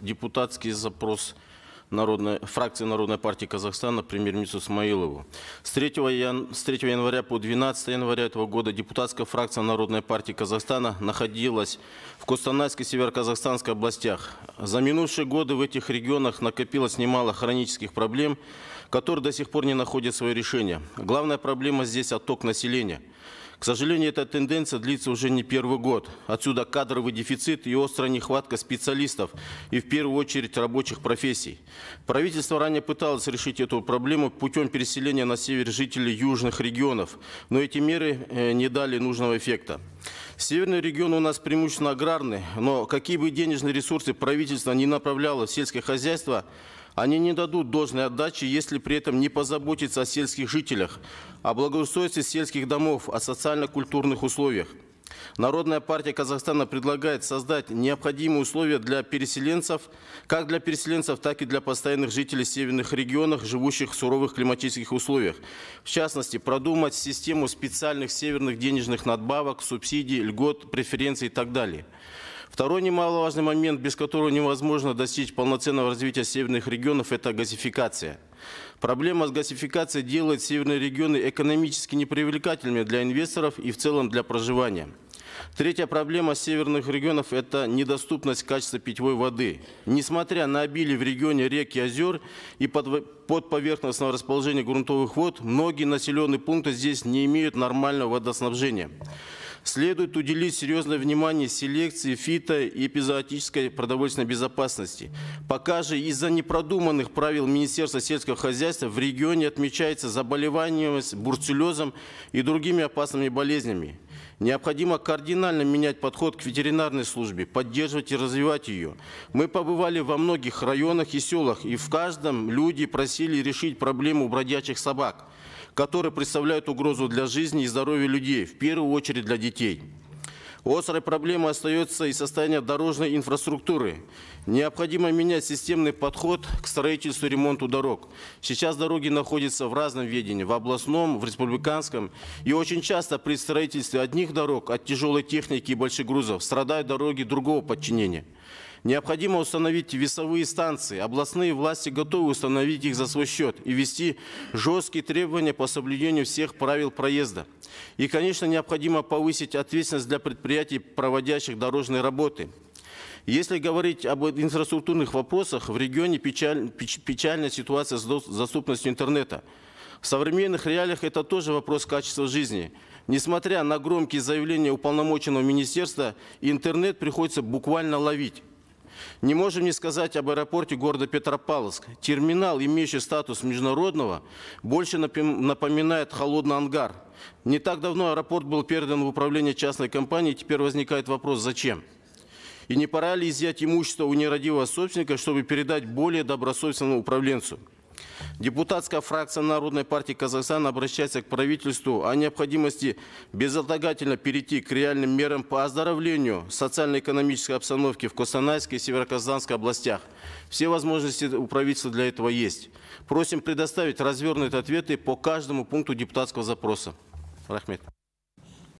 депутатский запрос Народной, фракции Народной партии Казахстана премьер-министру Смаилову. С 3, ян, с 3 января по 12 января этого года депутатская фракция Народной партии Казахстана находилась в Костанайской и Северо-Казахстанской областях. За минувшие годы в этих регионах накопилось немало хронических проблем, которые до сих пор не находят свое решение. Главная проблема здесь – отток населения. К сожалению, эта тенденция длится уже не первый год. Отсюда кадровый дефицит и острая нехватка специалистов, и в первую очередь рабочих профессий. Правительство ранее пыталось решить эту проблему путем переселения на север жителей южных регионов, но эти меры э, не дали нужного эффекта. Северный регион у нас преимущественно аграрный, но какие бы денежные ресурсы правительство не направляло в сельское хозяйство, они не дадут должной отдачи, если при этом не позаботиться о сельских жителях, о благоустройстве сельских домов, о социально-культурных условиях. Народная партия Казахстана предлагает создать необходимые условия для переселенцев, как для переселенцев, так и для постоянных жителей северных регионов, живущих в суровых климатических условиях. В частности, продумать систему специальных северных денежных надбавок, субсидий, льгот, преференций и так далее. Второй немаловажный момент, без которого невозможно достичь полноценного развития северных регионов, это газификация. Проблема с газификацией делает северные регионы экономически непривлекательными для инвесторов и в целом для проживания. Третья проблема северных регионов – это недоступность качества питьевой воды. Несмотря на обилие в регионе рек и озер и под поверхностного расположения грунтовых вод, многие населенные пункты здесь не имеют нормального водоснабжения. Следует уделить серьезное внимание селекции фито- и эпизоотической продовольственной безопасности. Пока же из-за непродуманных правил Министерства сельского хозяйства в регионе отмечается заболеваемость бурцеллезом и другими опасными болезнями. Необходимо кардинально менять подход к ветеринарной службе, поддерживать и развивать ее. Мы побывали во многих районах и селах, и в каждом люди просили решить проблему бродячих собак которые представляют угрозу для жизни и здоровья людей, в первую очередь для детей. Острой проблемой остается и состояние дорожной инфраструктуры. Необходимо менять системный подход к строительству и ремонту дорог. Сейчас дороги находятся в разном ведении, в областном, в республиканском. И очень часто при строительстве одних дорог от тяжелой техники и больших грузов страдают дороги другого подчинения. Необходимо установить весовые станции. Областные власти готовы установить их за свой счет и ввести жесткие требования по соблюдению всех правил проезда. И, конечно, необходимо повысить ответственность для предприятий, проводящих дорожные работы. Если говорить об инфраструктурных вопросах, в регионе печаль, печ, печальная ситуация с доступностью интернета. В современных реалиях это тоже вопрос качества жизни. Несмотря на громкие заявления уполномоченного министерства, интернет приходится буквально ловить. Не можем не сказать об аэропорте города Петропавловск. Терминал, имеющий статус международного, больше напоминает холодный ангар. Не так давно аэропорт был передан в управление частной компании, теперь возникает вопрос, зачем? И не пора ли изъять имущество у нерадивого собственника, чтобы передать более добросовестному управленцу? депутатская фракция народной партии казахстана обращается к правительству о необходимости безотлагательно перейти к реальным мерам по оздоровлению социально экономической обстановки в костанайской и северо казахстанской областях все возможности у правительства для этого есть просим предоставить развернутые ответы по каждому пункту депутатского запроса рахмет